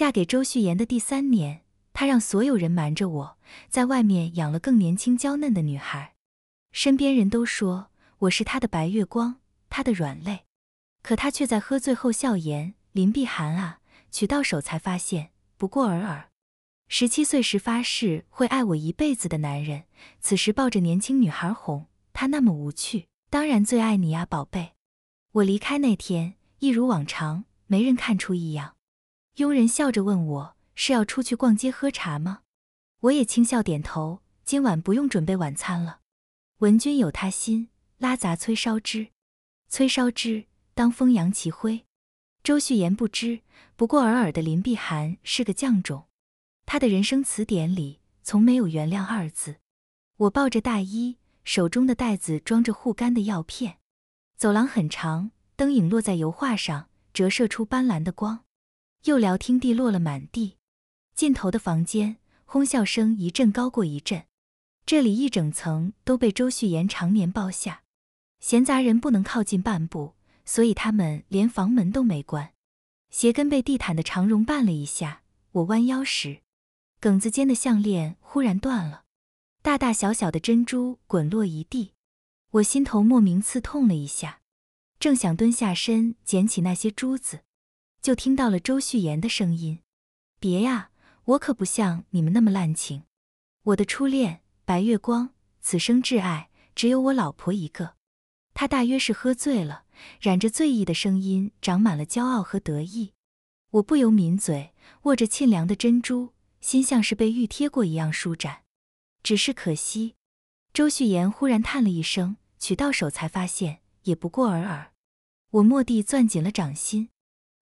嫁给周旭言的第三年，他让所有人瞒着我，在外面养了更年轻娇嫩的女孩。身边人都说我是他的白月光，他的软肋，可他却在喝醉后笑言：“林碧寒啊，娶到手才发现不过尔尔。”十七岁时发誓会爱我一辈子的男人，此时抱着年轻女孩哄她，那么无趣。当然最爱你呀，宝贝。我离开那天，一如往常，没人看出异样。佣人笑着问我：“是要出去逛街喝茶吗？”我也轻笑点头。今晚不用准备晚餐了。文君有他心，拉杂催烧枝，催烧枝当风扬其灰。周旭言不知，不过尔尔的林碧寒是个犟种。他的人生词典里从没有原谅二字。我抱着大衣，手中的袋子装着护肝的药片。走廊很长，灯影落在油画上，折射出斑斓的光。又聊，天地落了满地。尽头的房间，哄笑声一阵高过一阵。这里一整层都被周旭言常年包下，闲杂人不能靠近半步，所以他们连房门都没关。鞋跟被地毯的长绒绊了一下，我弯腰时，梗子间的项链忽然断了，大大小小的珍珠滚落一地。我心头莫名刺痛了一下，正想蹲下身捡起那些珠子。就听到了周旭言的声音：“别呀，我可不像你们那么滥情。我的初恋白月光，此生挚爱只有我老婆一个。他大约是喝醉了，染着醉意的声音长满了骄傲和得意。我不由抿嘴，握着沁凉的珍珠，心像是被玉贴过一样舒展。只是可惜，周旭言忽然叹了一声，取到手才发现也不过尔尔。我蓦地攥紧了掌心。”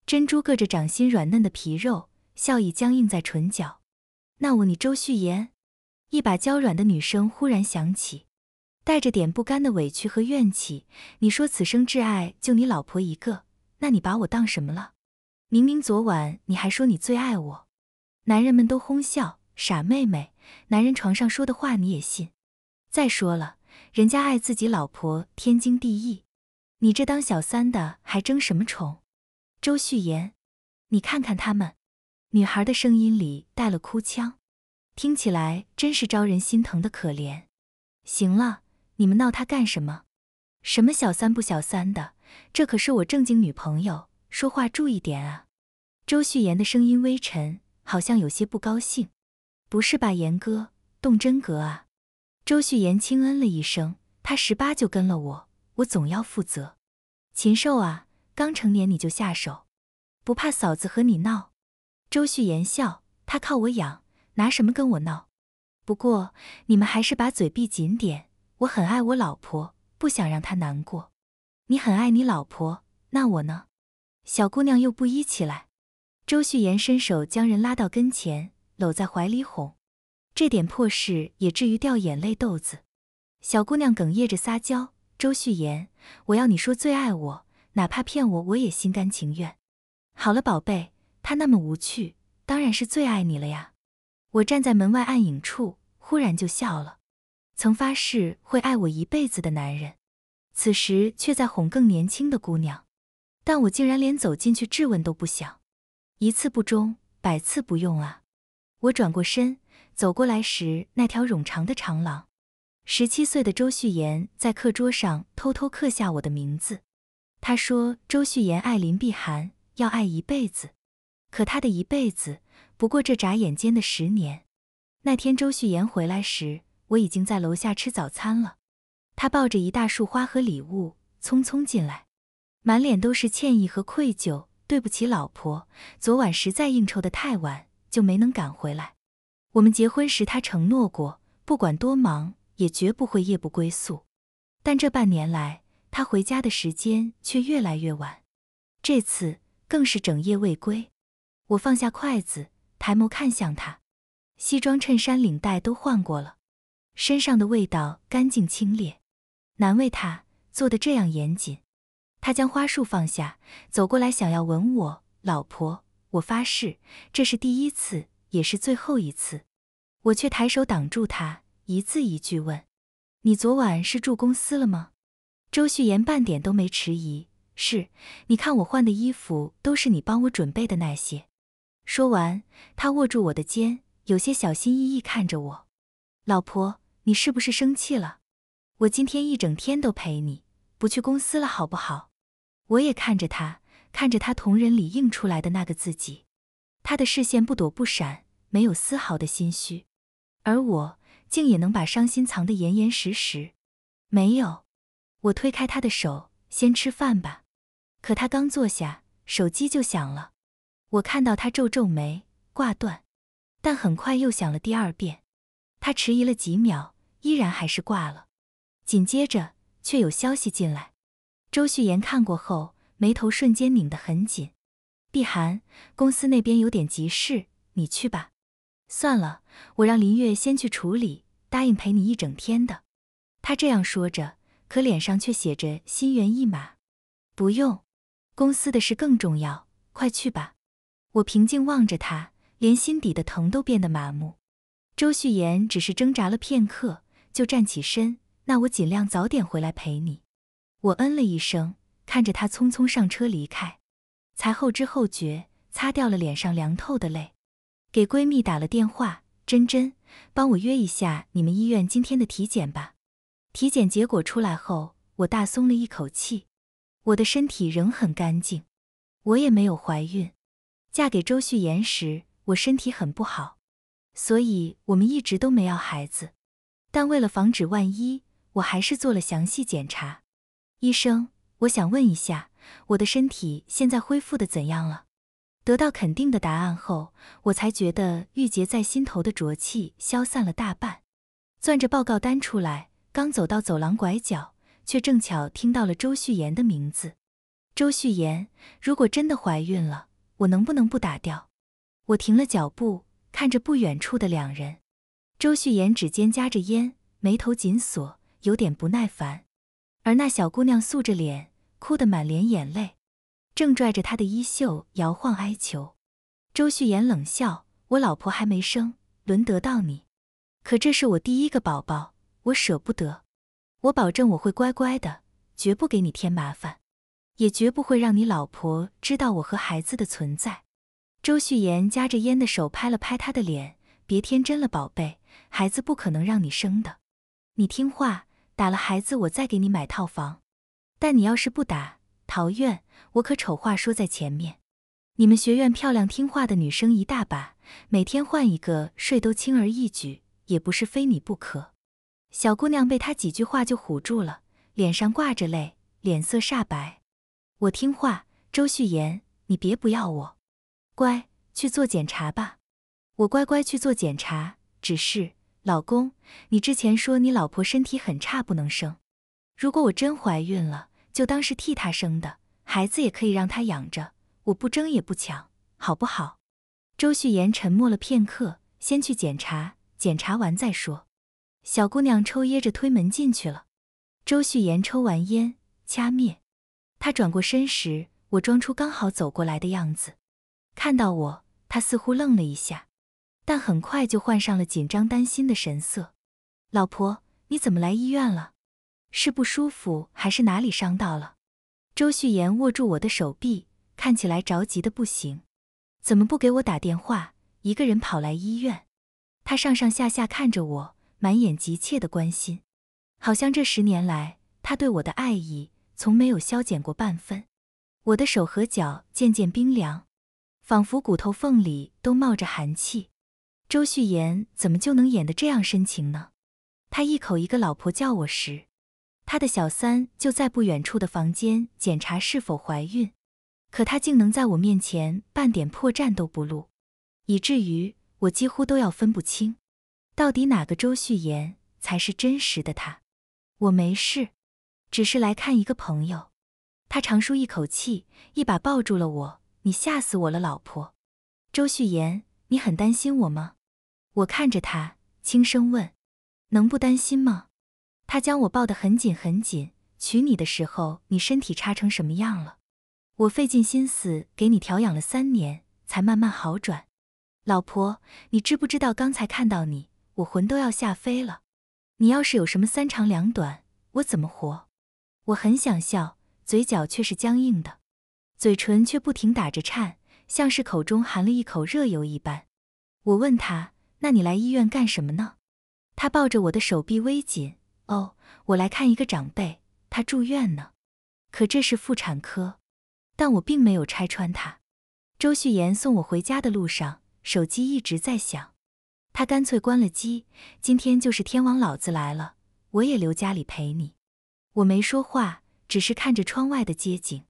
珍珠硌着掌心软嫩的皮肉，笑意僵硬在唇角。那我你周旭言，一把娇软的女声忽然响起，带着点不甘的委屈和怨气。你说此生挚爱就你老婆一个，那你把我当什么了？明明昨晚你还说你最爱我。男人们都哄笑，傻妹妹，男人床上说的话你也信？再说了，人家爱自己老婆天经地义，你这当小三的还争什么宠？周旭言，你看看他们。女孩的声音里带了哭腔，听起来真是招人心疼的可怜。行了，你们闹他干什么？什么小三不小三的，这可是我正经女朋友，说话注意点啊。周旭言的声音微沉，好像有些不高兴。不是吧，言哥，动真格啊？周旭言轻嗯了一声，他十八就跟了我，我总要负责。禽兽啊！刚成年你就下手，不怕嫂子和你闹？周旭言笑，他靠我养，拿什么跟我闹？不过你们还是把嘴闭紧点，我很爱我老婆，不想让她难过。你很爱你老婆，那我呢？小姑娘又不依起来。周旭言伸手将人拉到跟前，搂在怀里哄。这点破事也至于掉眼泪豆子？小姑娘哽咽着撒娇，周旭言，我要你说最爱我。哪怕骗我，我也心甘情愿。好了，宝贝，他那么无趣，当然是最爱你了呀。我站在门外暗影处，忽然就笑了。曾发誓会爱我一辈子的男人，此时却在哄更年轻的姑娘。但我竟然连走进去质问都不想。一次不忠，百次不用啊！我转过身走过来时，那条冗长的长廊，十七岁的周旭言在课桌上偷偷刻下我的名字。他说：“周旭岩爱林碧寒，要爱一辈子。可他的一辈子，不过这眨眼间的十年。”那天周旭岩回来时，我已经在楼下吃早餐了。他抱着一大束花和礼物，匆匆进来，满脸都是歉意和愧疚：“对不起，老婆，昨晚实在应酬的太晚，就没能赶回来。我们结婚时，他承诺过，不管多忙，也绝不会夜不归宿。但这半年来……”他回家的时间却越来越晚，这次更是整夜未归。我放下筷子，抬眸看向他，西装、衬衫、领带都换过了，身上的味道干净清冽。难为他做的这样严谨。他将花束放下，走过来想要吻我，老婆，我发誓这是第一次，也是最后一次。我却抬手挡住他，一字一句问：“你昨晚是住公司了吗？”周旭言半点都没迟疑，是，你看我换的衣服都是你帮我准备的那些。说完，他握住我的肩，有些小心翼翼看着我：“老婆，你是不是生气了？我今天一整天都陪你，不去公司了，好不好？”我也看着他，看着他瞳仁里映出来的那个自己，他的视线不躲不闪，没有丝毫的心虚，而我竟也能把伤心藏得严严实实，没有。我推开他的手，先吃饭吧。可他刚坐下，手机就响了。我看到他皱皱眉，挂断。但很快又响了第二遍。他迟疑了几秒，依然还是挂了。紧接着，却有消息进来。周旭言看过后，眉头瞬间拧得很紧。碧寒，公司那边有点急事，你去吧。算了，我让林月先去处理，答应陪你一整天的。他这样说着。可脸上却写着心猿意马。不用，公司的事更重要，快去吧。我平静望着他，连心底的疼都变得麻木。周旭言只是挣扎了片刻，就站起身。那我尽量早点回来陪你。我嗯了一声，看着他匆匆上车离开，才后知后觉擦掉了脸上凉透的泪，给闺蜜打了电话：“珍珍，帮我约一下你们医院今天的体检吧。”体检结果出来后，我大松了一口气，我的身体仍很干净，我也没有怀孕。嫁给周旭岩时，我身体很不好，所以我们一直都没要孩子。但为了防止万一，我还是做了详细检查。医生，我想问一下，我的身体现在恢复的怎样了？得到肯定的答案后，我才觉得郁结在心头的浊气消散了大半，攥着报告单出来。刚走到走廊拐角，却正巧听到了周旭妍的名字。周旭妍，如果真的怀孕了，我能不能不打掉？我停了脚步，看着不远处的两人。周旭妍指尖夹着烟，眉头紧锁，有点不耐烦。而那小姑娘素着脸，哭得满脸眼泪，正拽着她的衣袖摇晃哀求。周旭妍冷笑：“我老婆还没生，轮得到你？可这是我第一个宝宝。”我舍不得，我保证我会乖乖的，绝不给你添麻烦，也绝不会让你老婆知道我和孩子的存在。周旭言夹着烟的手拍了拍他的脸，别天真了，宝贝，孩子不可能让你生的，你听话，打了孩子我再给你买套房，但你要是不打陶院，我可丑话说在前面，你们学院漂亮听话的女生一大把，每天换一个睡都轻而易举，也不是非你不可。小姑娘被他几句话就唬住了，脸上挂着泪，脸色煞白。我听话，周旭言，你别不要我，乖，去做检查吧。我乖乖去做检查。只是，老公，你之前说你老婆身体很差，不能生。如果我真怀孕了，就当是替她生的，孩子也可以让她养着，我不争也不抢，好不好？周旭言沉默了片刻，先去检查，检查完再说。小姑娘抽噎着推门进去了，周旭言抽完烟掐灭，他转过身时，我装出刚好走过来的样子，看到我，他似乎愣了一下，但很快就换上了紧张担心的神色。老婆，你怎么来医院了？是不舒服还是哪里伤到了？周旭言握住我的手臂，看起来着急的不行，怎么不给我打电话，一个人跑来医院？他上上下下看着我。满眼急切的关心，好像这十年来他对我的爱意从没有消减过半分。我的手和脚渐渐冰凉，仿佛骨头缝里都冒着寒气。周旭言怎么就能演的这样深情呢？他一口一个“老婆”叫我时，他的小三就在不远处的房间检查是否怀孕，可他竟能在我面前半点破绽都不露，以至于我几乎都要分不清。到底哪个周旭言才是真实的他？我没事，只是来看一个朋友。他长舒一口气，一把抱住了我。你吓死我了，老婆。周旭言，你很担心我吗？我看着他，轻声问：“能不担心吗？”他将我抱得很紧很紧。娶你的时候，你身体差成什么样了？我费尽心思给你调养了三年，才慢慢好转。老婆，你知不知道刚才看到你？我魂都要吓飞了，你要是有什么三长两短，我怎么活？我很想笑，嘴角却是僵硬的，嘴唇却不停打着颤，像是口中含了一口热油一般。我问他：“那你来医院干什么呢？”他抱着我的手臂微紧：“哦，我来看一个长辈，他住院呢。可这是妇产科，但我并没有拆穿他。”周旭言送我回家的路上，手机一直在响。他干脆关了机。今天就是天王老子来了，我也留家里陪你。我没说话，只是看着窗外的街景。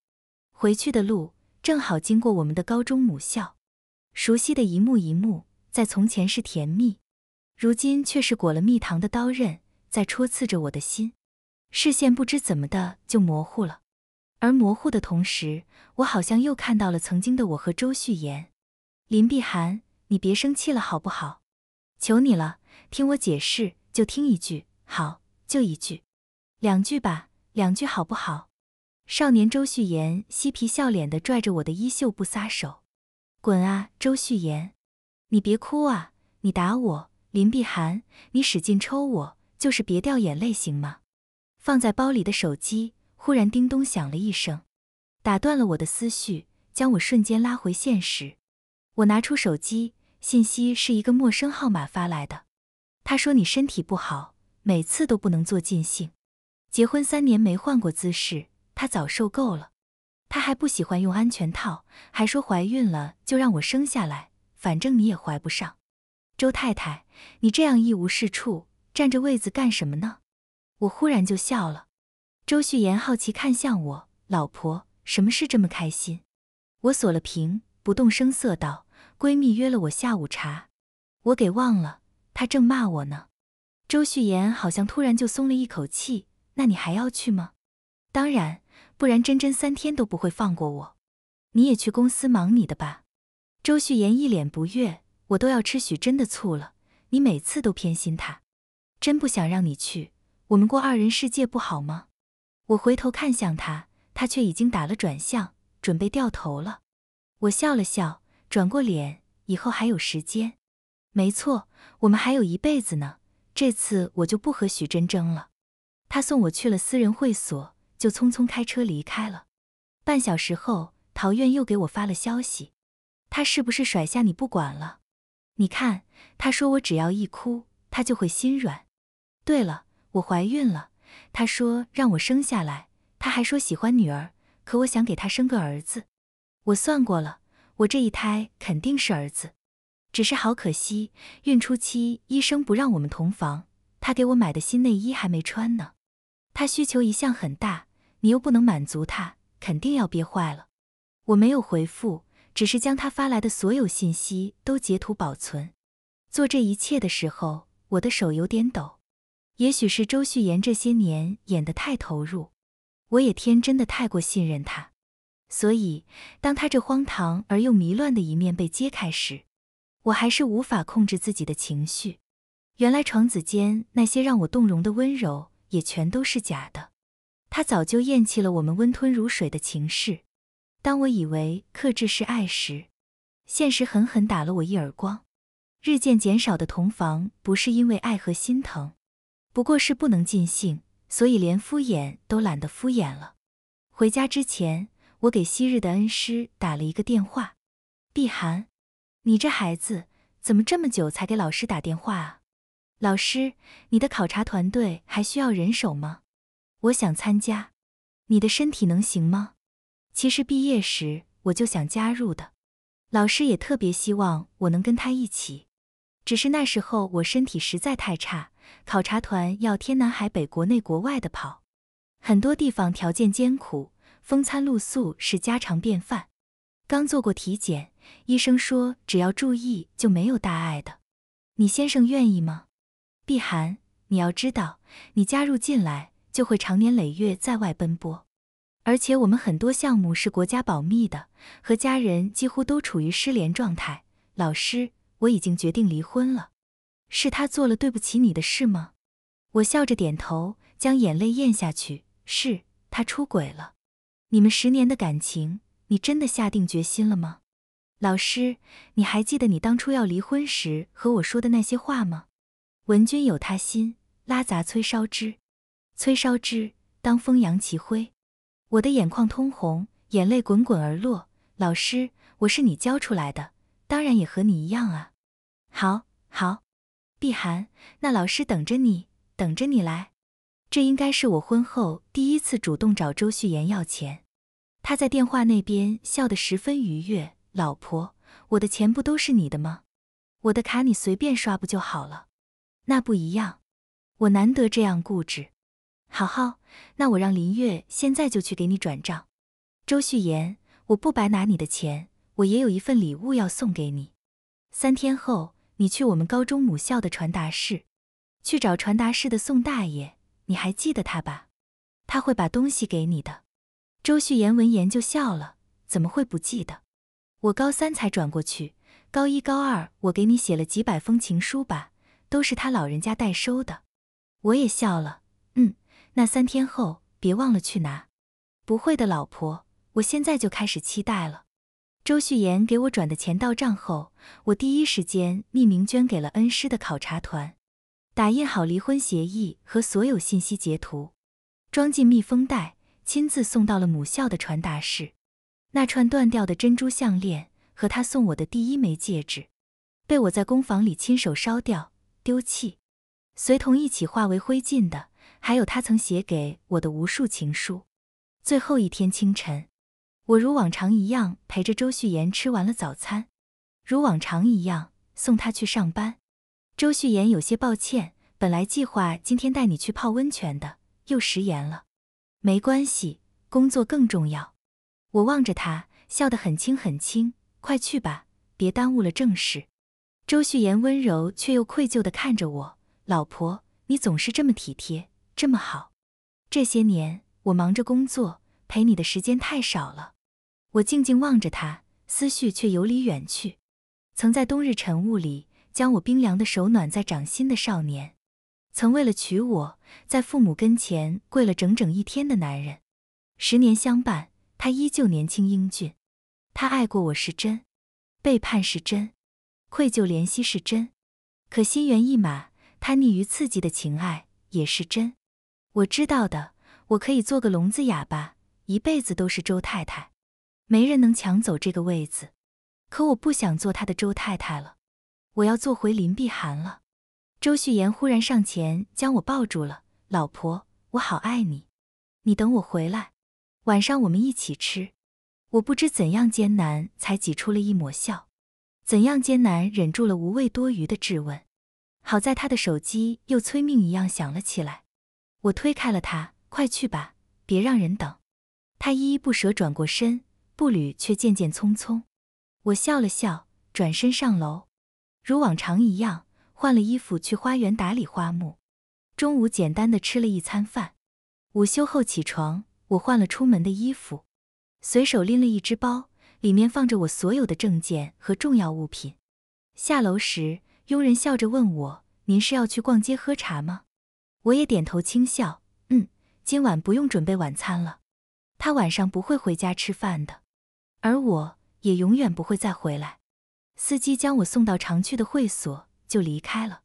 回去的路正好经过我们的高中母校，熟悉的一幕一幕，在从前是甜蜜，如今却是裹了蜜糖的刀刃，在戳刺着我的心。视线不知怎么的就模糊了，而模糊的同时，我好像又看到了曾经的我和周旭言。林碧寒，你别生气了，好不好？求你了，听我解释，就听一句，好，就一句，两句吧，两句好不好？少年周旭言嬉皮笑脸的拽着我的衣袖不撒手，滚啊，周旭言，你别哭啊，你打我，林碧寒，你使劲抽我，就是别掉眼泪行吗？放在包里的手机忽然叮咚响了一声，打断了我的思绪，将我瞬间拉回现实。我拿出手机。信息是一个陌生号码发来的，他说你身体不好，每次都不能做尽兴。结婚三年没换过姿势，他早受够了。他还不喜欢用安全套，还说怀孕了就让我生下来，反正你也怀不上。周太太，你这样一无是处，占着位子干什么呢？我忽然就笑了。周旭言好奇看向我，老婆，什么事这么开心？我锁了屏，不动声色道。闺蜜约了我下午茶，我给忘了，她正骂我呢。周旭言好像突然就松了一口气。那你还要去吗？当然，不然真真三天都不会放过我。你也去公司忙你的吧。周旭言一脸不悦，我都要吃许真的醋了。你每次都偏心她，真不想让你去，我们过二人世界不好吗？我回头看向他，他却已经打了转向，准备掉头了。我笑了笑。转过脸，以后还有时间。没错，我们还有一辈子呢。这次我就不和许真争了。他送我去了私人会所，就匆匆开车离开了。半小时后，陶院又给我发了消息：他是不是甩下你不管了？你看，他说我只要一哭，他就会心软。对了，我怀孕了。他说让我生下来。他还说喜欢女儿，可我想给他生个儿子。我算过了。我这一胎肯定是儿子，只是好可惜，孕初期医生不让我们同房，他给我买的新内衣还没穿呢。他需求一向很大，你又不能满足他，肯定要憋坏了。我没有回复，只是将他发来的所有信息都截图保存。做这一切的时候，我的手有点抖，也许是周旭言这些年演的太投入，我也天真的太过信任他。所以，当他这荒唐而又迷乱的一面被揭开时，我还是无法控制自己的情绪。原来床子间那些让我动容的温柔，也全都是假的。他早就厌弃了我们温吞如水的情事。当我以为克制是爱时，现实狠狠打了我一耳光。日渐减少的同房，不是因为爱和心疼，不过是不能尽兴，所以连敷衍都懒得敷衍了。回家之前。我给昔日的恩师打了一个电话：“碧寒，你这孩子怎么这么久才给老师打电话啊？老师，你的考察团队还需要人手吗？我想参加，你的身体能行吗？其实毕业时我就想加入的，老师也特别希望我能跟他一起，只是那时候我身体实在太差，考察团要天南海北、国内国外的跑，很多地方条件艰苦。”风餐露宿是家常便饭，刚做过体检，医生说只要注意就没有大碍的。你先生愿意吗？碧寒，你要知道，你加入进来就会长年累月在外奔波，而且我们很多项目是国家保密的，和家人几乎都处于失联状态。老师，我已经决定离婚了。是他做了对不起你的事吗？我笑着点头，将眼泪咽下去。是他出轨了。你们十年的感情，你真的下定决心了吗？老师，你还记得你当初要离婚时和我说的那些话吗？文君有他心，拉杂催烧之，催烧之，当风扬其灰。我的眼眶通红，眼泪滚滚而落。老师，我是你教出来的，当然也和你一样啊。好，好，碧涵，那老师等着你，等着你来。这应该是我婚后第一次主动找周旭言要钱。他在电话那边笑得十分愉悦。老婆，我的钱不都是你的吗？我的卡你随便刷不就好了？那不一样，我难得这样固执。好，好，那我让林月现在就去给你转账。周旭言，我不白拿你的钱，我也有一份礼物要送给你。三天后，你去我们高中母校的传达室，去找传达室的宋大爷。你还记得他吧？他会把东西给你的。周旭言闻言就笑了，怎么会不记得？我高三才转过去，高一高二我给你写了几百封情书吧，都是他老人家代收的。我也笑了，嗯，那三天后别忘了去拿。不会的，老婆，我现在就开始期待了。周旭言给我转的钱到账后，我第一时间匿名捐给了恩师的考察团。打印好离婚协议和所有信息截图，装进密封袋，亲自送到了母校的传达室。那串断掉的珍珠项链和他送我的第一枚戒指，被我在工坊里亲手烧掉、丢弃。随同一起化为灰烬的，还有他曾写给我的无数情书。最后一天清晨，我如往常一样陪着周旭言吃完了早餐，如往常一样送他去上班。周旭言有些抱歉，本来计划今天带你去泡温泉的，又食言了。没关系，工作更重要。我望着他，笑得很轻很轻。快去吧，别耽误了正事。周旭言温柔却又愧疚地看着我，老婆，你总是这么体贴，这么好。这些年我忙着工作，陪你的时间太少了。我静静望着他，思绪却游离远去。曾在冬日晨雾里。将我冰凉的手暖在掌心的少年，曾为了娶我在父母跟前跪了整整一天的男人，十年相伴，他依旧年轻英俊。他爱过我是真，背叛是真，愧疚怜惜是真，可心猿意马、他溺于刺激的情爱也是真。我知道的，我可以做个聋子哑巴，一辈子都是周太太，没人能抢走这个位子。可我不想做他的周太太了。我要做回林碧寒了。周旭言忽然上前将我抱住了，老婆，我好爱你，你等我回来，晚上我们一起吃。我不知怎样艰难才挤出了一抹笑，怎样艰难忍住了无谓多余的质问。好在他的手机又催命一样响了起来，我推开了他，快去吧，别让人等。他依依不舍转过身，步履却渐渐匆匆。我笑了笑，转身上楼。如往常一样，换了衣服去花园打理花木。中午简单的吃了一餐饭，午休后起床，我换了出门的衣服，随手拎了一只包，里面放着我所有的证件和重要物品。下楼时，佣人笑着问我：“您是要去逛街喝茶吗？”我也点头轻笑：“嗯，今晚不用准备晚餐了，他晚上不会回家吃饭的，而我也永远不会再回来。”司机将我送到常去的会所，就离开了。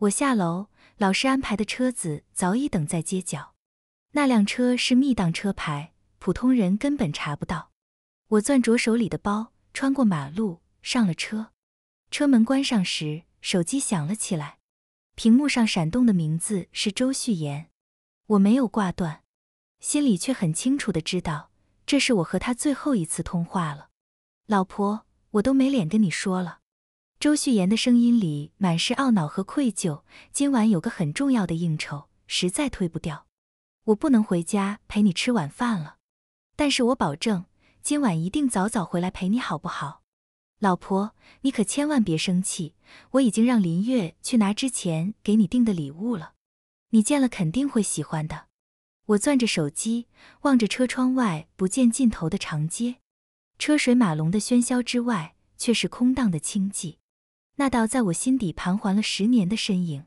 我下楼，老师安排的车子早已等在街角。那辆车是密档车牌，普通人根本查不到。我攥着手里的包，穿过马路，上了车。车门关上时，手机响了起来，屏幕上闪动的名字是周旭言。我没有挂断，心里却很清楚的知道，这是我和他最后一次通话了，老婆。我都没脸跟你说了，周旭言的声音里满是懊恼和愧疚。今晚有个很重要的应酬，实在推不掉，我不能回家陪你吃晚饭了。但是我保证，今晚一定早早回来陪你好不好？老婆，你可千万别生气，我已经让林月去拿之前给你订的礼物了，你见了肯定会喜欢的。我攥着手机，望着车窗外不见尽头的长街。车水马龙的喧嚣之外，却是空荡的清寂。那道在我心底盘桓了十年的身影，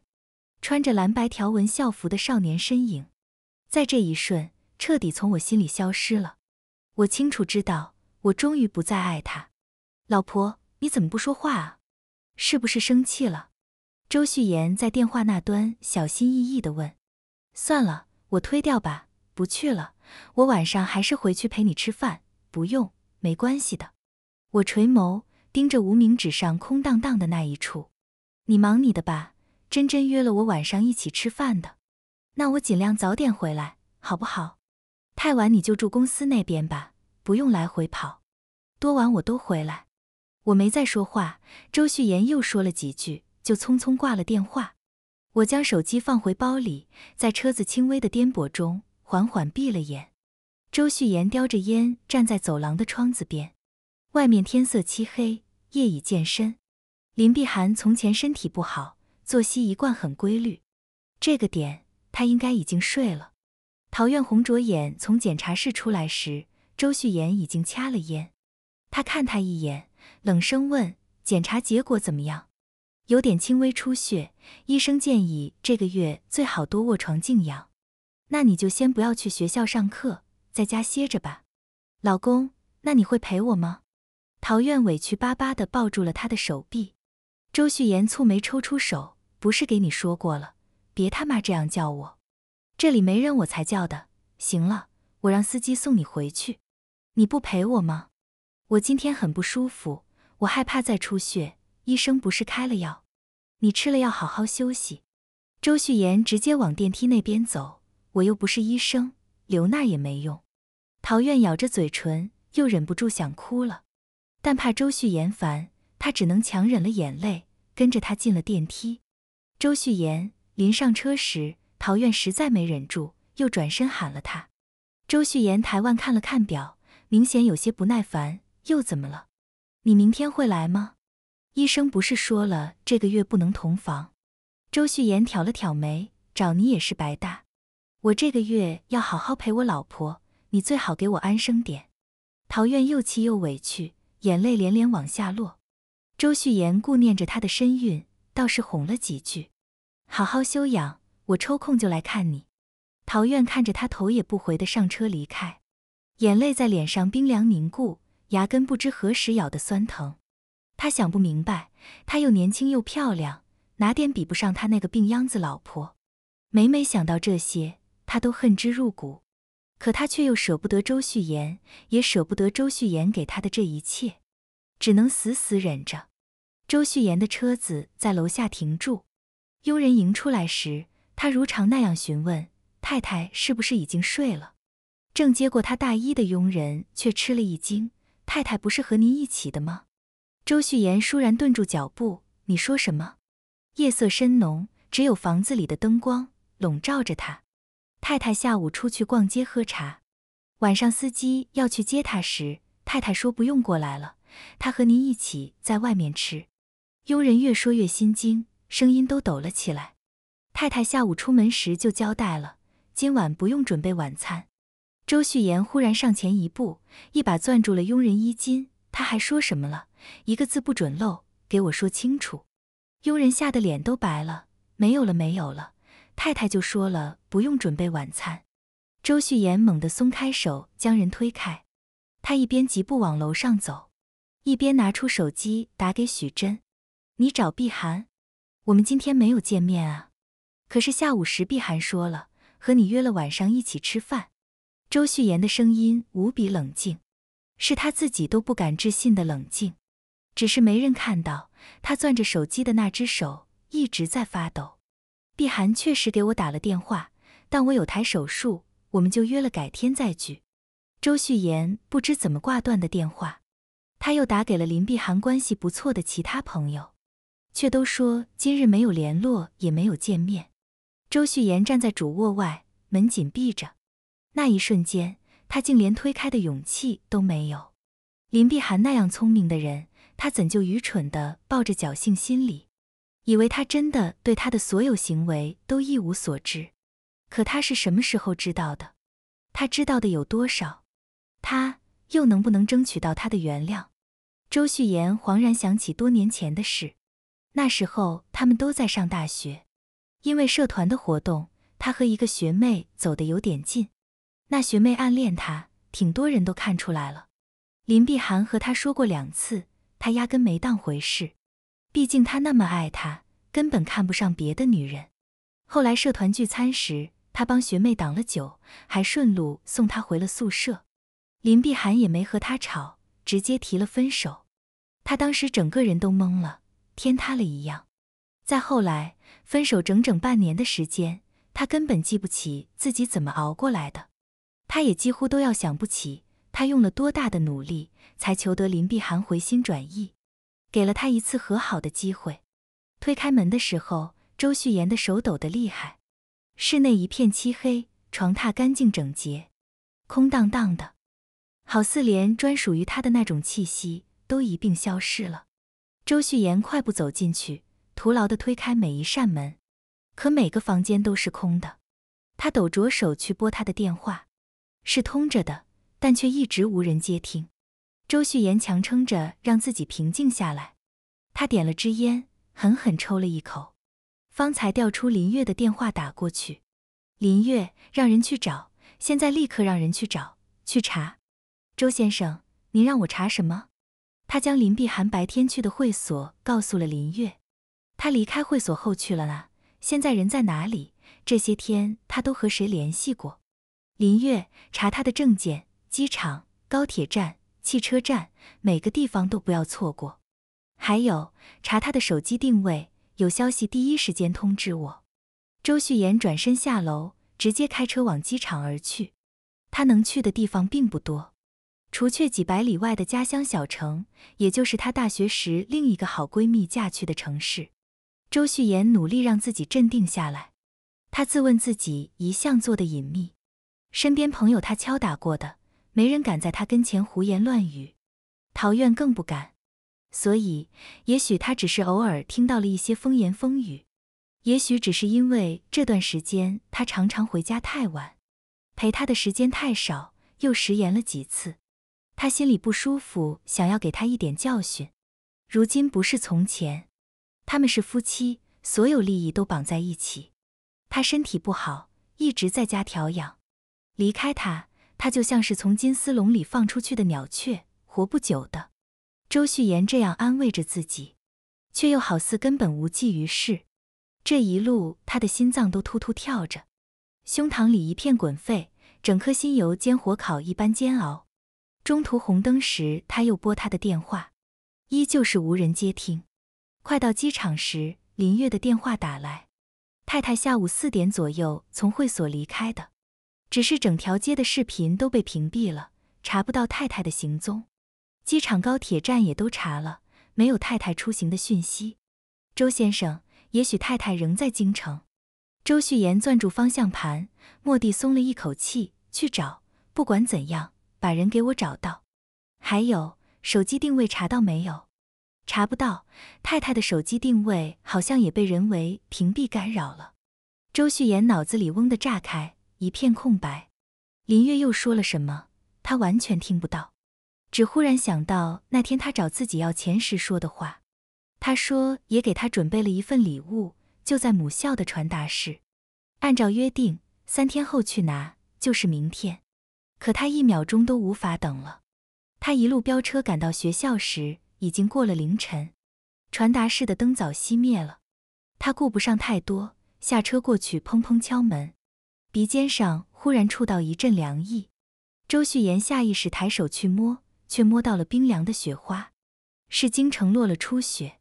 穿着蓝白条纹校服的少年身影，在这一瞬彻底从我心里消失了。我清楚知道，我终于不再爱他。老婆，你怎么不说话啊？是不是生气了？周旭言在电话那端小心翼翼地问。算了，我推掉吧，不去了。我晚上还是回去陪你吃饭。不用。没关系的，我垂眸盯着无名指上空荡荡的那一处。你忙你的吧，真真约了我晚上一起吃饭的。那我尽量早点回来，好不好？太晚你就住公司那边吧，不用来回跑。多晚我都回来。我没再说话，周旭言又说了几句，就匆匆挂了电话。我将手机放回包里，在车子轻微的颠簸中，缓缓闭了眼。周旭言叼着烟站在走廊的窗子边，外面天色漆黑，夜已渐深。林碧寒从前身体不好，作息一贯很规律，这个点他应该已经睡了。陶院红着眼从检查室出来时，周旭言已经掐了烟。他看他一眼，冷声问：“检查结果怎么样？”“有点轻微出血，医生建议这个月最好多卧床静养。那你就先不要去学校上课。”在家歇着吧，老公，那你会陪我吗？陶苑委屈巴巴的抱住了他的手臂。周旭言蹙眉抽出手，不是给你说过了，别他妈这样叫我。这里没人，我才叫的。行了，我让司机送你回去。你不陪我吗？我今天很不舒服，我害怕再出血。医生不是开了药，你吃了药好好休息。周旭言直接往电梯那边走，我又不是医生，留那也没用。陶苑咬着嘴唇，又忍不住想哭了，但怕周旭言烦，他只能强忍了眼泪，跟着他进了电梯。周旭言临上车时，陶苑实在没忍住，又转身喊了他。周旭言抬腕看了看表，明显有些不耐烦。又怎么了？你明天会来吗？医生不是说了，这个月不能同房。周旭言挑了挑眉，找你也是白搭。我这个月要好好陪我老婆。你最好给我安生点，陶苑又气又委屈，眼泪连连往下落。周旭言顾念着她的身孕，倒是哄了几句：“好好休养，我抽空就来看你。”陶苑看着他头也不回的上车离开，眼泪在脸上冰凉凝固，牙根不知何时咬得酸疼。他想不明白，他又年轻又漂亮，哪点比不上他那个病秧子老婆？每每想到这些，他都恨之入骨。可他却又舍不得周旭言，也舍不得周旭言给他的这一切，只能死死忍着。周旭言的车子在楼下停住，佣人迎出来时，他如常那样询问：“太太是不是已经睡了？”正接过他大衣的佣人却吃了一惊：“太太不是和您一起的吗？”周旭言倏然顿住脚步：“你说什么？”夜色深浓，只有房子里的灯光笼罩着他。太太下午出去逛街喝茶，晚上司机要去接她时，太太说不用过来了，她和您一起在外面吃。佣人越说越心惊，声音都抖了起来。太太下午出门时就交代了，今晚不用准备晚餐。周旭言忽然上前一步，一把攥住了佣人衣襟。他还说什么了？一个字不准漏，给我说清楚。佣人吓得脸都白了，没有了，没有了。太太就说了，不用准备晚餐。周旭言猛地松开手，将人推开。他一边疾步往楼上走，一边拿出手机打给许真：“你找碧涵？我们今天没有见面啊。可是下午时碧涵说了，和你约了晚上一起吃饭。”周旭言的声音无比冷静，是他自己都不敢置信的冷静。只是没人看到他攥着手机的那只手一直在发抖。毕寒确实给我打了电话，但我有台手术，我们就约了改天再聚。周旭言不知怎么挂断的电话，他又打给了林碧寒关系不错的其他朋友，却都说今日没有联络，也没有见面。周旭言站在主卧外，门紧闭着。那一瞬间，他竟连推开的勇气都没有。林碧寒那样聪明的人，他怎就愚蠢的抱着侥幸心理？以为他真的对他的所有行为都一无所知，可他是什么时候知道的？他知道的有多少？他又能不能争取到他的原谅？周旭言恍然想起多年前的事，那时候他们都在上大学，因为社团的活动，他和一个学妹走得有点近，那学妹暗恋他，挺多人都看出来了。林碧寒和他说过两次，他压根没当回事。毕竟他那么爱她，根本看不上别的女人。后来社团聚餐时，他帮学妹挡了酒，还顺路送她回了宿舍。林碧寒也没和他吵，直接提了分手。他当时整个人都懵了，天塌了一样。再后来，分手整整半年的时间，他根本记不起自己怎么熬过来的。他也几乎都要想不起，他用了多大的努力才求得林碧寒回心转意。给了他一次和好的机会。推开门的时候，周旭言的手抖得厉害。室内一片漆黑，床榻干净整洁，空荡荡的，好似连专属于他的那种气息都一并消失了。周旭言快步走进去，徒劳的推开每一扇门，可每个房间都是空的。他抖着手去拨他的电话，是通着的，但却一直无人接听。周旭言强撑着让自己平静下来，他点了支烟，狠狠抽了一口，方才调出林月的电话打过去。林月，让人去找，现在立刻让人去找，去查。周先生，您让我查什么？他将林碧寒白天去的会所告诉了林月。他离开会所后去了哪？现在人在哪里？这些天他都和谁联系过？林月，查他的证件、机场、高铁站。汽车站，每个地方都不要错过。还有，查他的手机定位，有消息第一时间通知我。周旭言转身下楼，直接开车往机场而去。他能去的地方并不多，除却几百里外的家乡小城，也就是他大学时另一个好闺蜜嫁去的城市。周旭言努力让自己镇定下来，他自问自己一向做的隐秘，身边朋友他敲打过的。没人敢在他跟前胡言乱语，陶苑更不敢。所以，也许他只是偶尔听到了一些风言风语，也许只是因为这段时间他常常回家太晚，陪他的时间太少，又食言了几次，他心里不舒服，想要给他一点教训。如今不是从前，他们是夫妻，所有利益都绑在一起。他身体不好，一直在家调养，离开他。他就像是从金丝笼里放出去的鸟雀，活不久的。周旭言这样安慰着自己，却又好似根本无济于事。这一路，他的心脏都突突跳着，胸膛里一片滚沸，整颗心犹煎火烤一般煎熬。中途红灯时，他又拨他的电话，依旧是无人接听。快到机场时，林月的电话打来，太太下午四点左右从会所离开的。只是整条街的视频都被屏蔽了，查不到太太的行踪。机场、高铁站也都查了，没有太太出行的讯息。周先生，也许太太仍在京城。周旭言攥住方向盘，蓦地松了一口气。去找，不管怎样，把人给我找到。还有手机定位查到没有？查不到，太太的手机定位好像也被人为屏蔽干扰了。周旭言脑子里嗡的炸开。一片空白，林月又说了什么？他完全听不到，只忽然想到那天他找自己要钱时说的话。他说也给他准备了一份礼物，就在母校的传达室，按照约定三天后去拿，就是明天。可他一秒钟都无法等了。他一路飙车赶到学校时，已经过了凌晨，传达室的灯早熄灭了。他顾不上太多，下车过去，砰砰敲门。鼻尖上忽然触到一阵凉意，周旭言下意识抬手去摸，却摸到了冰凉的雪花，是京城落了初雪。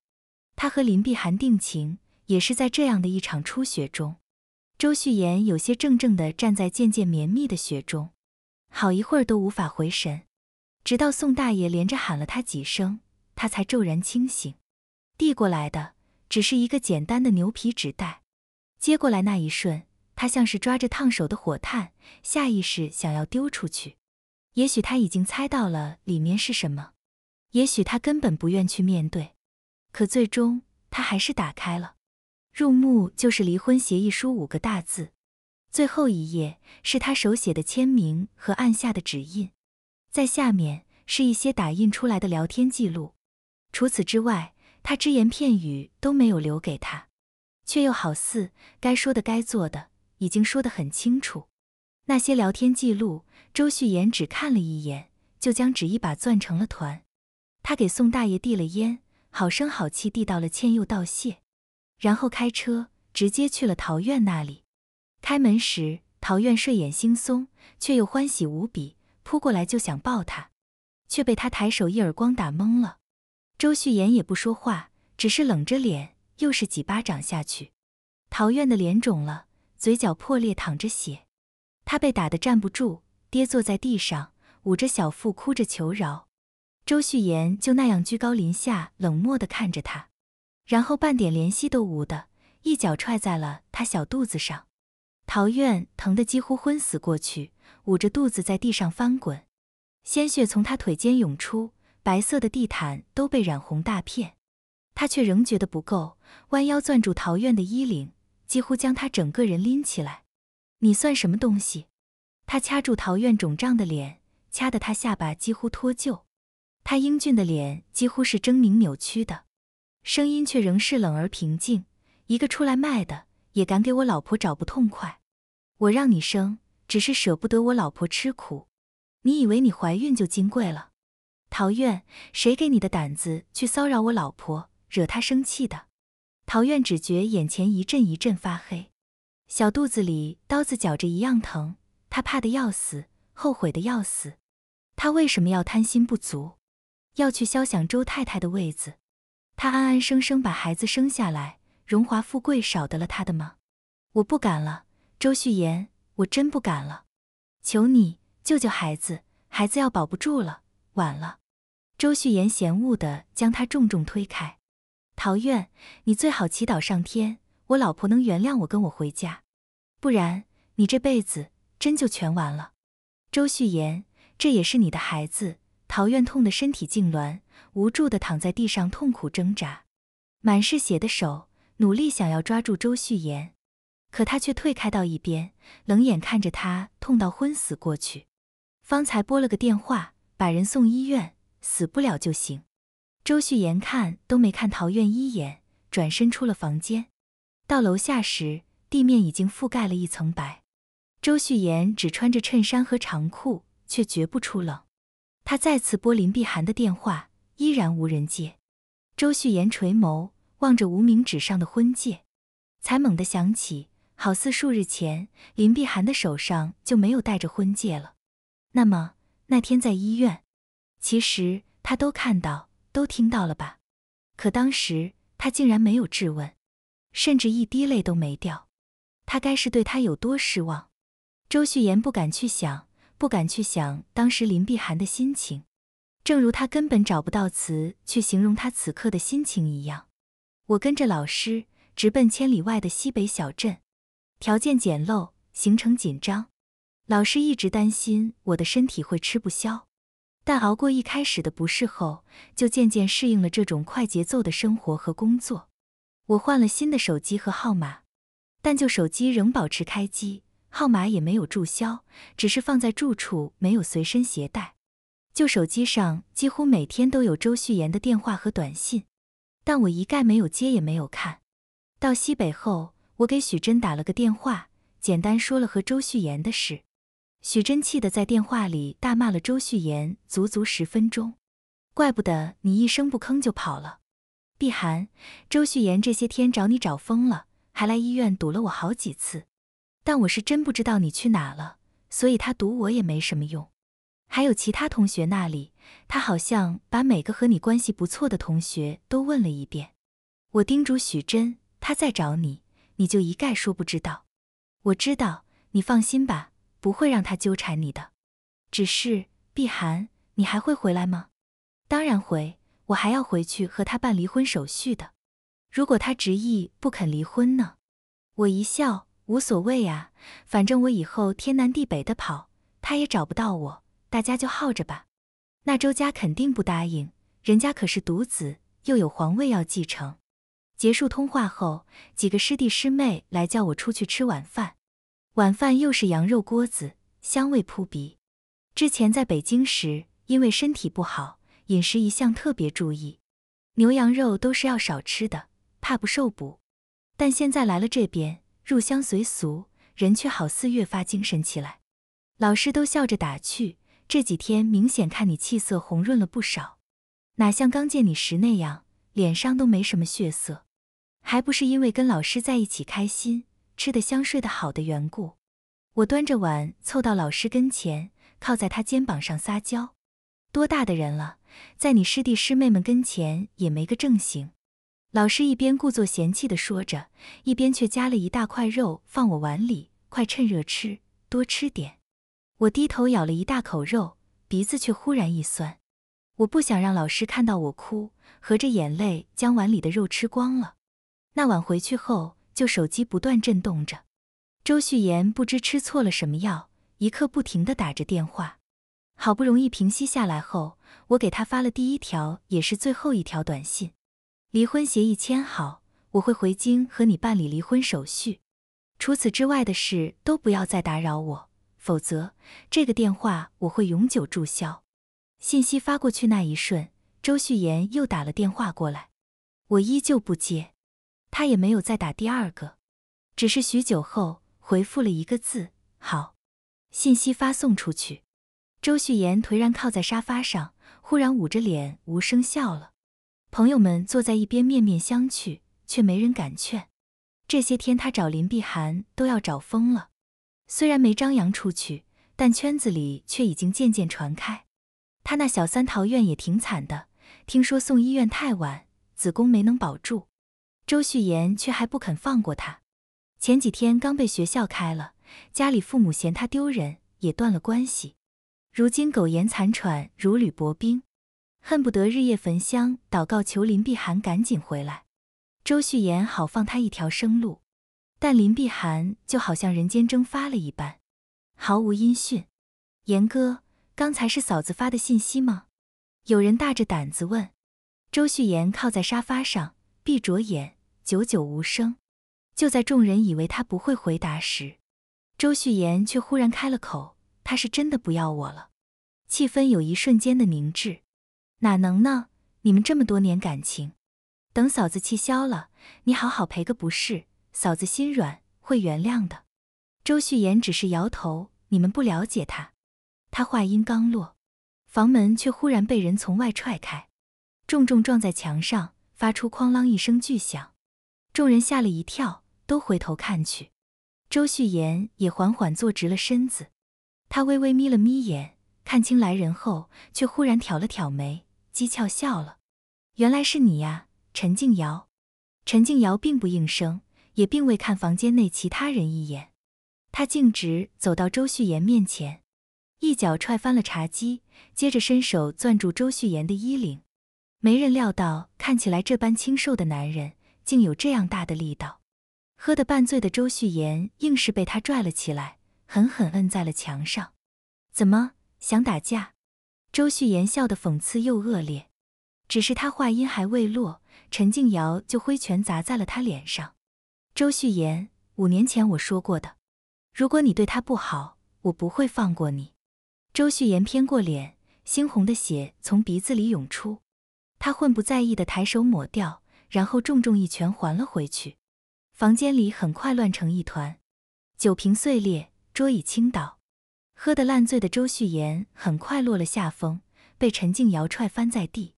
他和林碧寒定情也是在这样的一场初雪中。周旭言有些怔怔地站在渐渐绵密的雪中，好一会儿都无法回神，直到宋大爷连着喊了他几声，他才骤然清醒。递过来的只是一个简单的牛皮纸袋，接过来那一瞬。他像是抓着烫手的火炭，下意识想要丢出去。也许他已经猜到了里面是什么，也许他根本不愿去面对。可最终，他还是打开了。入目就是离婚协议书五个大字，最后一页是他手写的签名和按下的指印，在下面是一些打印出来的聊天记录。除此之外，他只言片语都没有留给他，却又好似该说的、该做的。已经说得很清楚，那些聊天记录，周旭言只看了一眼，就将纸一把攥成了团。他给宋大爷递了烟，好声好气递到了，歉又道谢，然后开车直接去了陶院那里。开门时，陶院睡眼惺忪，却又欢喜无比，扑过来就想抱他，却被他抬手一耳光打懵了。周旭言也不说话，只是冷着脸，又是几巴掌下去，陶院的脸肿了。嘴角破裂，淌着血，他被打得站不住，跌坐在地上，捂着小腹，哭着求饶。周旭言就那样居高临下，冷漠地看着他，然后半点怜惜都无的一脚踹在了他小肚子上。陶苑疼得几乎昏死过去，捂着肚子在地上翻滚，鲜血从他腿间涌出，白色的地毯都被染红大片。他却仍觉得不够，弯腰攥住陶苑的衣领。几乎将他整个人拎起来，你算什么东西？他掐住陶院肿胀的脸，掐得他下巴几乎脱臼。他英俊的脸几乎是狰狞扭曲的，声音却仍是冷而平静。一个出来卖的，也敢给我老婆找不痛快？我让你生，只是舍不得我老婆吃苦。你以为你怀孕就金贵了？陶院，谁给你的胆子去骚扰我老婆，惹她生气的？陶院只觉眼前一阵一阵发黑，小肚子里刀子绞着一样疼，她怕的要死，后悔的要死。她为什么要贪心不足，要去消想周太太的位子？她安安生生把孩子生下来，荣华富贵少得了她的吗？我不敢了，周旭言，我真不敢了，求你救救孩子，孩子要保不住了，晚了。周旭言嫌恶的将她重重推开。陶苑，你最好祈祷上天，我老婆能原谅我跟我回家，不然你这辈子真就全完了。周旭言，这也是你的孩子。陶苑痛得身体痉挛，无助的躺在地上痛苦挣扎，满是血的手努力想要抓住周旭言，可他却退开到一边，冷眼看着他痛到昏死过去。方才拨了个电话，把人送医院，死不了就行。周旭言看都没看陶院一眼，转身出了房间。到楼下时，地面已经覆盖了一层白。周旭言只穿着衬衫和长裤，却绝不出冷。他再次拨林碧寒的电话，依然无人接。周旭言垂眸望着无名指上的婚戒，才猛地想起，好似数日前林碧寒的手上就没有戴着婚戒了。那么那天在医院，其实他都看到。都听到了吧？可当时他竟然没有质问，甚至一滴泪都没掉。他该是对他有多失望？周旭言不敢去想，不敢去想当时林碧寒的心情。正如他根本找不到词去形容他此刻的心情一样。我跟着老师直奔千里外的西北小镇，条件简陋，行程紧张，老师一直担心我的身体会吃不消。但熬过一开始的不适后，就渐渐适应了这种快节奏的生活和工作。我换了新的手机和号码，但旧手机仍保持开机，号码也没有注销，只是放在住处没有随身携带。旧手机上几乎每天都有周旭言的电话和短信，但我一概没有接也没有看到西北后，我给许真打了个电话，简单说了和周旭言的事。许真气得在电话里大骂了周旭言足足十分钟，怪不得你一声不吭就跑了。碧寒，周旭言这些天找你找疯了，还来医院堵了我好几次，但我是真不知道你去哪了，所以他堵我也没什么用。还有其他同学那里，他好像把每个和你关系不错的同学都问了一遍。我叮嘱许真，他再找你，你就一概说不知道。我知道，你放心吧。不会让他纠缠你的，只是碧寒，你还会回来吗？当然回，我还要回去和他办离婚手续的。如果他执意不肯离婚呢？我一笑，无所谓啊，反正我以后天南地北的跑，他也找不到我，大家就耗着吧。那周家肯定不答应，人家可是独子，又有皇位要继承。结束通话后，几个师弟师妹来叫我出去吃晚饭。晚饭又是羊肉锅子，香味扑鼻。之前在北京时，因为身体不好，饮食一向特别注意，牛羊肉都是要少吃的，怕不受补。但现在来了这边，入乡随俗，人却好似越发精神起来。老师都笑着打趣：“这几天明显看你气色红润了不少，哪像刚见你时那样，脸上都没什么血色？还不是因为跟老师在一起开心？”吃得香，睡得好的缘故，我端着碗凑到老师跟前，靠在他肩膀上撒娇。多大的人了，在你师弟师妹们跟前也没个正形。老师一边故作嫌弃地说着，一边却夹了一大块肉放我碗里，快趁热吃，多吃点。我低头咬了一大口肉，鼻子却忽然一酸。我不想让老师看到我哭，合着眼泪将碗里的肉吃光了。那晚回去后。就手机不断震动着，周旭言不知吃错了什么药，一刻不停的打着电话，好不容易平息下来后，我给他发了第一条也是最后一条短信：离婚协议签好，我会回京和你办理离婚手续，除此之外的事都不要再打扰我，否则这个电话我会永久注销。信息发过去那一瞬，周旭言又打了电话过来，我依旧不接。他也没有再打第二个，只是许久后回复了一个字“好”。信息发送出去，周旭言颓然靠在沙发上，忽然捂着脸无声笑了。朋友们坐在一边面面相觑，却没人敢劝。这些天他找林碧寒都要找疯了，虽然没张扬出去，但圈子里却已经渐渐传开。他那小三桃院也挺惨的，听说送医院太晚，子宫没能保住。周旭言却还不肯放过他，前几天刚被学校开了，家里父母嫌他丢人，也断了关系，如今苟延残喘，如履薄冰，恨不得日夜焚香祷告，求林碧寒赶紧回来，周旭言好放他一条生路，但林碧寒就好像人间蒸发了一般，毫无音讯。言哥，刚才是嫂子发的信息吗？有人大着胆子问。周旭言靠在沙发上，闭着眼。久久无声，就在众人以为他不会回答时，周旭言却忽然开了口：“他是真的不要我了。”气氛有一瞬间的凝滞。“哪能呢？你们这么多年感情，等嫂子气消了，你好好赔个不是，嫂子心软会原谅的。”周旭言只是摇头：“你们不了解他。”他话音刚落，房门却忽然被人从外踹开，重重撞在墙上，发出哐啷一声巨响。众人吓了一跳，都回头看去。周旭言也缓缓坐直了身子，他微微眯了眯眼，看清来人后，却忽然挑了挑眉，讥诮笑了：“原来是你呀，陈静瑶。”陈静瑶并不应声，也并未看房间内其他人一眼，她径直走到周旭言面前，一脚踹翻了茶几，接着伸手攥住周旭言的衣领。没人料到，看起来这般清瘦的男人。竟有这样大的力道，喝得半醉的周旭言硬是被他拽了起来，狠狠摁在了墙上。怎么想打架？周旭言笑得讽刺又恶劣。只是他话音还未落，陈静瑶就挥拳砸在了他脸上。周旭言，五年前我说过的，如果你对他不好，我不会放过你。周旭言偏过脸，猩红的血从鼻子里涌出，他混不在意的抬手抹掉。然后重重一拳还了回去，房间里很快乱成一团，酒瓶碎裂，桌椅倾倒，喝得烂醉的周旭言很快落了下风，被陈静瑶踹翻在地，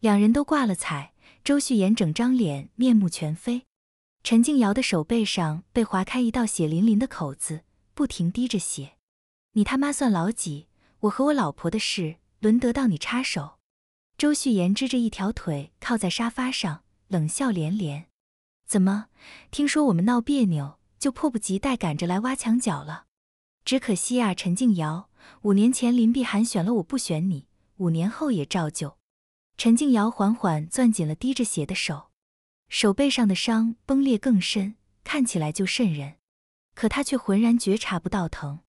两人都挂了彩。周旭言整张脸面目全非，陈静瑶的手背上被划开一道血淋淋的口子，不停滴着血。你他妈算老几？我和我老婆的事，轮得到你插手？周旭言支着一条腿靠在沙发上。冷笑连连，怎么？听说我们闹别扭，就迫不及待赶着来挖墙脚了？只可惜啊，陈静瑶，五年前林碧寒选了我，不选你；五年后也照旧。陈静瑶缓缓攥紧了滴着血的手，手背上的伤崩裂更深，看起来就瘆人。可她却浑然觉察不到疼，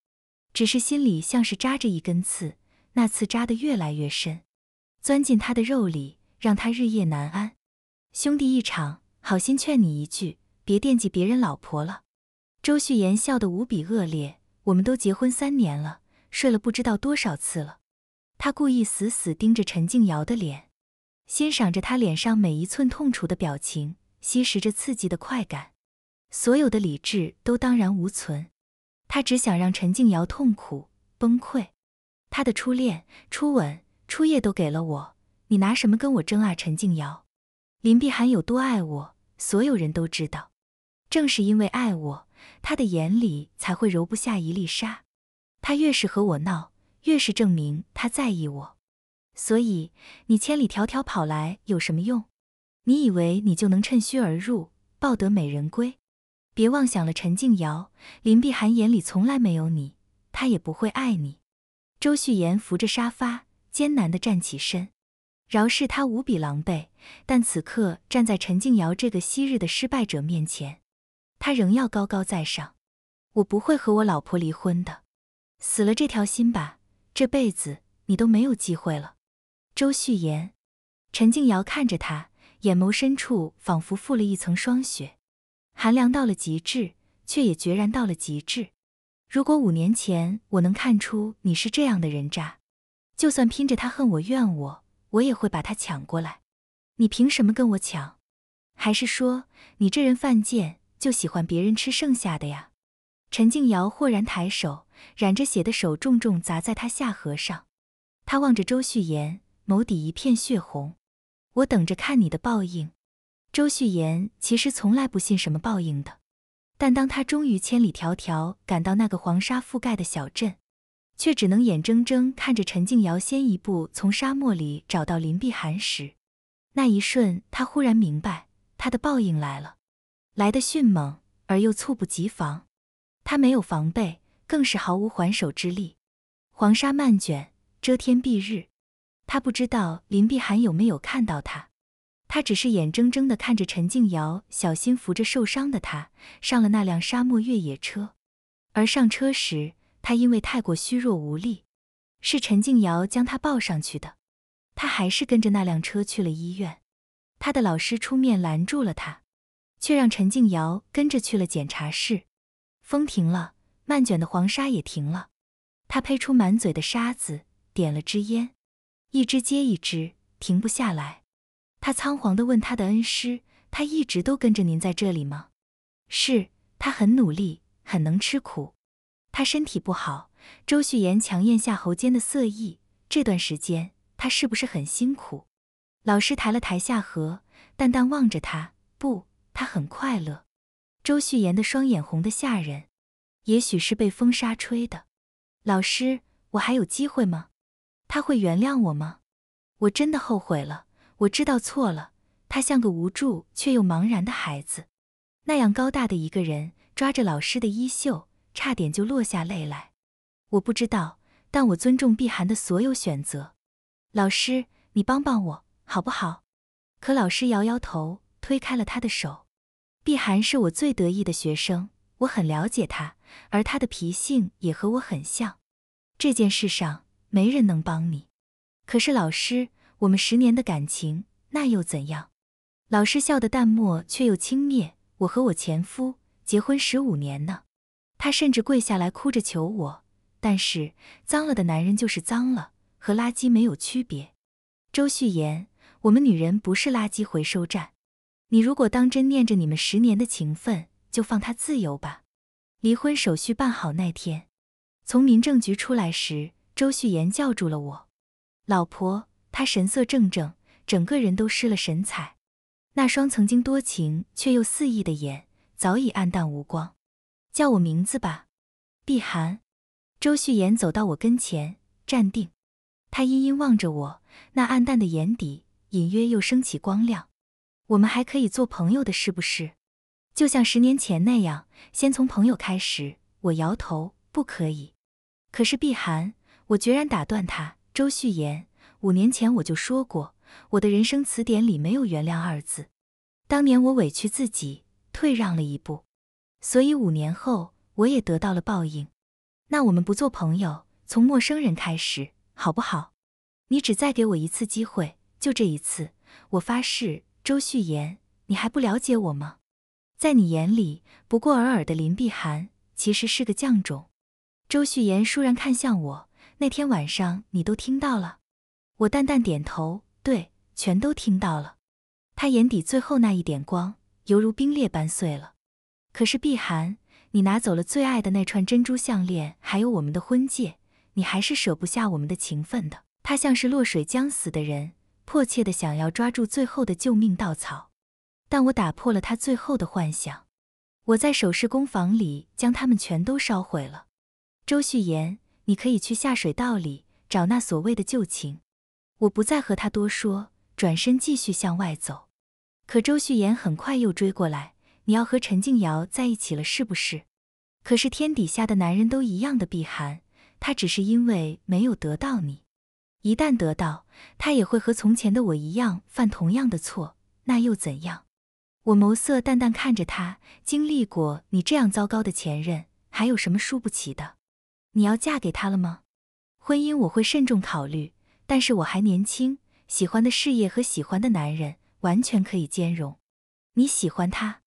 只是心里像是扎着一根刺，那刺扎得越来越深，钻进她的肉里，让她日夜难安。兄弟一场，好心劝你一句，别惦记别人老婆了。周旭言笑得无比恶劣。我们都结婚三年了，睡了不知道多少次了。他故意死死盯着陈静瑶的脸，欣赏着她脸上每一寸痛楚的表情，吸食着刺激的快感，所有的理智都荡然无存。他只想让陈静瑶痛苦崩溃。他的初恋、初吻、初夜都给了我，你拿什么跟我争啊，陈静瑶？林碧寒有多爱我，所有人都知道。正是因为爱我，他的眼里才会揉不下一粒沙。他越是和我闹，越是证明他在意我。所以你千里迢迢跑来有什么用？你以为你就能趁虚而入，抱得美人归？别妄想了，陈静瑶，林碧寒眼里从来没有你，她也不会爱你。周旭言扶着沙发，艰难地站起身。饶是他无比狼狈，但此刻站在陈静瑶这个昔日的失败者面前，他仍要高高在上。我不会和我老婆离婚的，死了这条心吧，这辈子你都没有机会了。周旭言，陈静瑶看着他，眼眸深处仿佛覆了一层霜雪，寒凉到了极致，却也决然到了极致。如果五年前我能看出你是这样的人渣，就算拼着他恨我怨我。我也会把他抢过来，你凭什么跟我抢？还是说你这人犯贱就喜欢别人吃剩下的呀？陈静瑶豁然抬手，染着血的手重重砸在他下颌上。他望着周旭言，眸底一片血红。我等着看你的报应。周旭言其实从来不信什么报应的，但当他终于千里迢迢赶到那个黄沙覆盖的小镇。却只能眼睁睁看着陈静瑶先一步从沙漠里找到林碧寒时，那一瞬，他忽然明白，他的报应来了，来的迅猛而又猝不及防。他没有防备，更是毫无还手之力。黄沙漫卷，遮天蔽日。他不知道林碧寒有没有看到他，他只是眼睁睁地看着陈静瑶小心扶着受伤的他上了那辆沙漠越野车，而上车时。他因为太过虚弱无力，是陈静瑶将他抱上去的。他还是跟着那辆车去了医院。他的老师出面拦住了他，却让陈静瑶跟着去了检查室。风停了，漫卷的黄沙也停了。他呸出满嘴的沙子，点了支烟，一支接一支，停不下来。他仓皇地问他的恩师：“他一直都跟着您在这里吗？”“是。”他很努力，很能吃苦。他身体不好，周旭言强咽下喉间的涩意。这段时间他是不是很辛苦？老师抬了抬下颌，淡淡望着他。不，他很快乐。周旭言的双眼红得吓人，也许是被风沙吹的。老师，我还有机会吗？他会原谅我吗？我真的后悔了，我知道错了。他像个无助却又茫然的孩子，那样高大的一个人，抓着老师的衣袖。差点就落下泪来，我不知道，但我尊重碧寒的所有选择。老师，你帮帮我好不好？可老师摇摇头，推开了他的手。碧寒是我最得意的学生，我很了解他，而他的脾性也和我很像。这件事上，没人能帮你。可是老师，我们十年的感情，那又怎样？老师笑得淡漠却又轻蔑。我和我前夫结婚十五年呢。他甚至跪下来哭着求我，但是脏了的男人就是脏了，和垃圾没有区别。周旭言，我们女人不是垃圾回收站。你如果当真念着你们十年的情分，就放他自由吧。离婚手续办好那天，从民政局出来时，周旭言叫住了我。老婆，他神色怔怔，整个人都失了神采，那双曾经多情却又肆意的眼，早已暗淡无光。叫我名字吧，碧寒。周旭言走到我跟前，站定。他阴阴望着我，那暗淡的眼底隐约又升起光亮。我们还可以做朋友的，是不是？就像十年前那样，先从朋友开始。我摇头，不可以。可是碧寒，我决然打断他。周旭言，五年前我就说过，我的人生词典里没有原谅二字。当年我委屈自己，退让了一步。所以五年后我也得到了报应，那我们不做朋友，从陌生人开始，好不好？你只再给我一次机会，就这一次，我发誓。周旭言，你还不了解我吗？在你眼里不过尔尔的林碧寒，其实是个犟种。周旭言倏然看向我，那天晚上你都听到了？我淡淡点头，对，全都听到了。他眼底最后那一点光，犹如冰裂般碎了。可是碧寒，你拿走了最爱的那串珍珠项链，还有我们的婚戒，你还是舍不下我们的情分的。他像是落水将死的人，迫切的想要抓住最后的救命稻草，但我打破了他最后的幻想。我在首饰工坊里将他们全都烧毁了。周旭言，你可以去下水道里找那所谓的旧情。我不再和他多说，转身继续向外走。可周旭言很快又追过来。你要和陈静瑶在一起了，是不是？可是天底下的男人都一样的避寒，他只是因为没有得到你，一旦得到，他也会和从前的我一样犯同样的错，那又怎样？我眸色淡淡看着他，经历过你这样糟糕的前任，还有什么输不起的？你要嫁给他了吗？婚姻我会慎重考虑，但是我还年轻，喜欢的事业和喜欢的男人完全可以兼容。你喜欢他？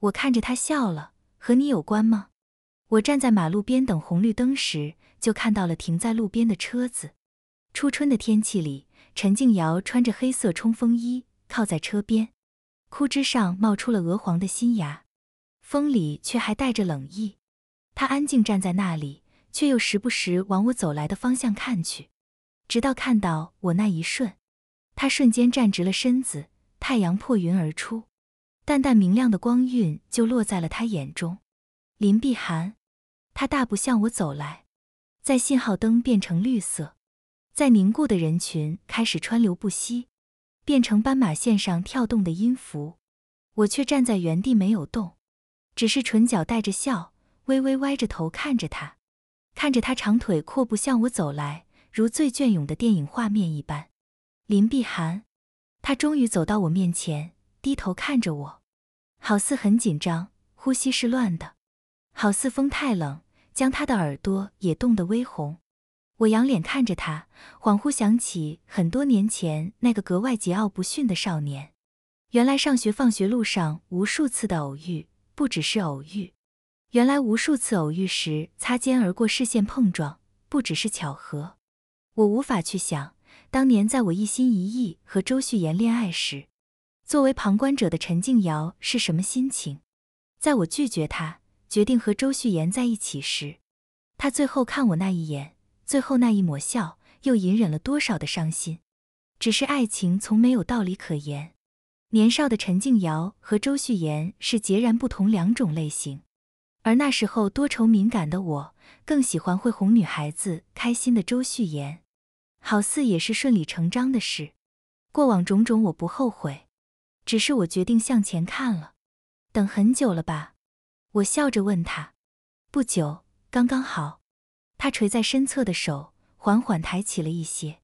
我看着他笑了，和你有关吗？我站在马路边等红绿灯时，就看到了停在路边的车子。初春的天气里，陈静瑶穿着黑色冲锋衣，靠在车边，枯枝上冒出了鹅黄的新芽，风里却还带着冷意。他安静站在那里，却又时不时往我走来的方向看去，直到看到我那一瞬，他瞬间站直了身子。太阳破云而出。淡淡明亮的光晕就落在了他眼中，林碧寒，他大步向我走来，在信号灯变成绿色，在凝固的人群开始川流不息，变成斑马线上跳动的音符，我却站在原地没有动，只是唇角带着笑，微微歪着头看着他，看着他长腿阔步向我走来，如最隽永的电影画面一般，林碧寒，他终于走到我面前，低头看着我。好似很紧张，呼吸是乱的，好似风太冷，将他的耳朵也冻得微红。我仰脸看着他，恍惚想起很多年前那个格外桀骜不驯的少年。原来上学放学路上无数次的偶遇，不只是偶遇。原来无数次偶遇时擦肩而过、视线碰撞，不只是巧合。我无法去想，当年在我一心一意和周旭言恋爱时。作为旁观者的陈静瑶是什么心情？在我拒绝他，决定和周旭言在一起时，他最后看我那一眼，最后那一抹笑，又隐忍了多少的伤心？只是爱情从没有道理可言。年少的陈静瑶和周旭言是截然不同两种类型，而那时候多愁敏感的我，更喜欢会哄女孩子开心的周旭言，好似也是顺理成章的事。过往种种，我不后悔。只是我决定向前看了，等很久了吧？我笑着问他。不久，刚刚好，他垂在身侧的手缓缓抬起了一些，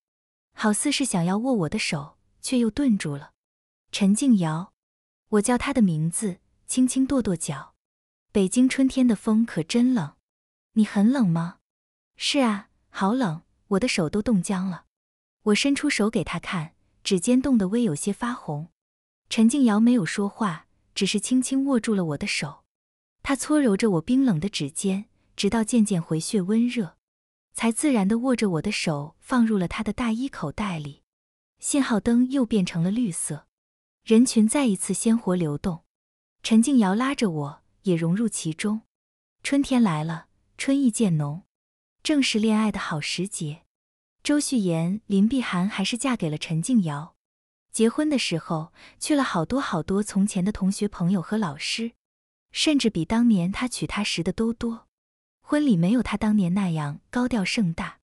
好似是想要握我的手，却又顿住了。陈静瑶，我叫他的名字，轻轻跺跺脚。北京春天的风可真冷，你很冷吗？是啊，好冷，我的手都冻僵了。我伸出手给他看，指尖冻得微有些发红。陈静瑶没有说话，只是轻轻握住了我的手，她搓揉着我冰冷的指尖，直到渐渐回血温热，才自然地握着我的手放入了他的大衣口袋里。信号灯又变成了绿色，人群再一次鲜活流动。陈静瑶拉着我，也融入其中。春天来了，春意渐浓，正是恋爱的好时节。周旭言、林碧涵还是嫁给了陈静瑶。结婚的时候去了好多好多从前的同学朋友和老师，甚至比当年他娶她时的都多。婚礼没有他当年那样高调盛大，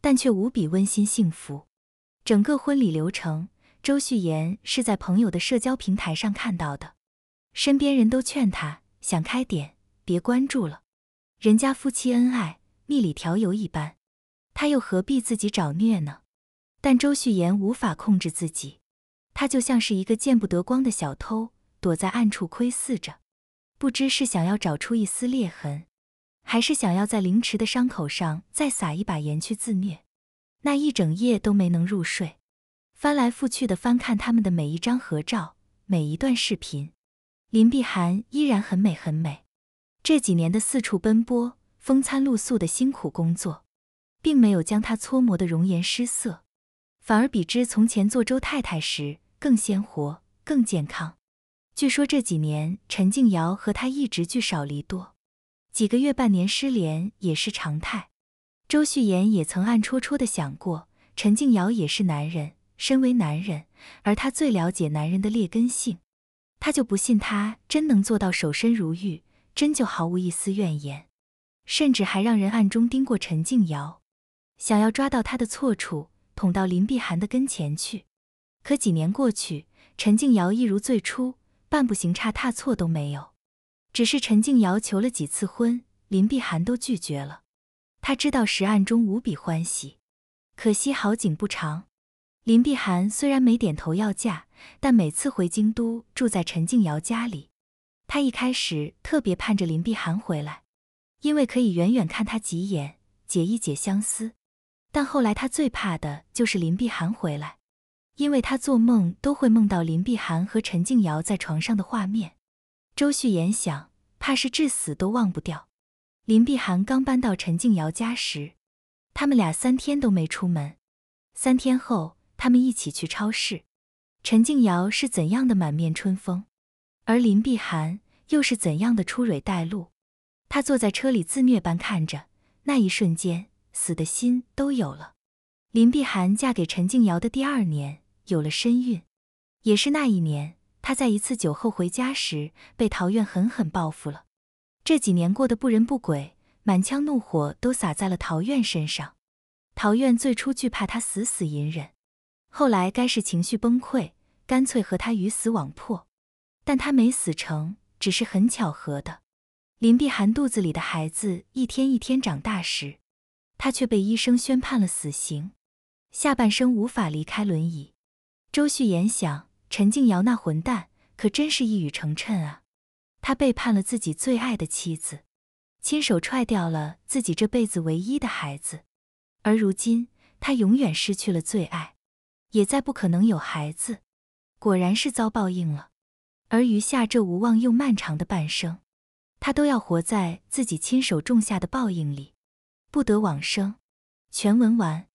但却无比温馨幸福。整个婚礼流程，周旭言是在朋友的社交平台上看到的。身边人都劝他想开点，别关注了，人家夫妻恩爱，蜜里调油一般，他又何必自己找虐呢？但周旭言无法控制自己。他就像是一个见不得光的小偷，躲在暗处窥伺着，不知是想要找出一丝裂痕，还是想要在凌迟的伤口上再撒一把盐去自虐。那一整夜都没能入睡，翻来覆去的翻看他们的每一张合照，每一段视频。林碧寒依然很美，很美。这几年的四处奔波、风餐露宿的辛苦工作，并没有将她搓磨的容颜失色，反而比之从前做周太太时。更鲜活，更健康。据说这几年，陈静瑶和他一直聚少离多，几个月、半年失联也是常态。周旭言也曾暗戳戳的想过，陈静瑶也是男人，身为男人，而他最了解男人的劣根性，他就不信他真能做到守身如玉，真就毫无一丝怨言，甚至还让人暗中盯过陈静瑶，想要抓到他的错处，捅到林碧寒的跟前去。可几年过去，陈静瑶一如最初，半步行差踏错都没有。只是陈静瑶求了几次婚，林碧寒都拒绝了。他知道石暗中无比欢喜，可惜好景不长。林碧寒虽然没点头要嫁，但每次回京都住在陈静瑶家里，他一开始特别盼着林碧寒回来，因为可以远远看她几眼，解一解相思。但后来他最怕的就是林碧寒回来。因为他做梦都会梦到林碧寒和陈静瑶在床上的画面，周旭言想，怕是至死都忘不掉。林碧寒刚搬到陈静瑶家时，他们俩三天都没出门。三天后，他们一起去超市。陈静瑶是怎样的满面春风，而林碧寒又是怎样的出蕊带露？他坐在车里自虐般看着那一瞬间，死的心都有了。林碧寒嫁给陈静瑶的第二年。有了身孕，也是那一年，他在一次酒后回家时被陶院狠狠报复了。这几年过得不人不鬼，满腔怒火都撒在了陶院身上。陶院最初惧怕他，死死隐忍，后来该是情绪崩溃，干脆和他鱼死网破。但他没死成，只是很巧合的，林碧寒肚子里的孩子一天一天长大时，他却被医生宣判了死刑，下半生无法离开轮椅。周旭言想，陈静瑶那混蛋可真是一语成谶啊！他背叛了自己最爱的妻子，亲手踹掉了自己这辈子唯一的孩子，而如今他永远失去了最爱，也再不可能有孩子。果然是遭报应了。而余下这无望又漫长的半生，他都要活在自己亲手种下的报应里，不得往生。全文完。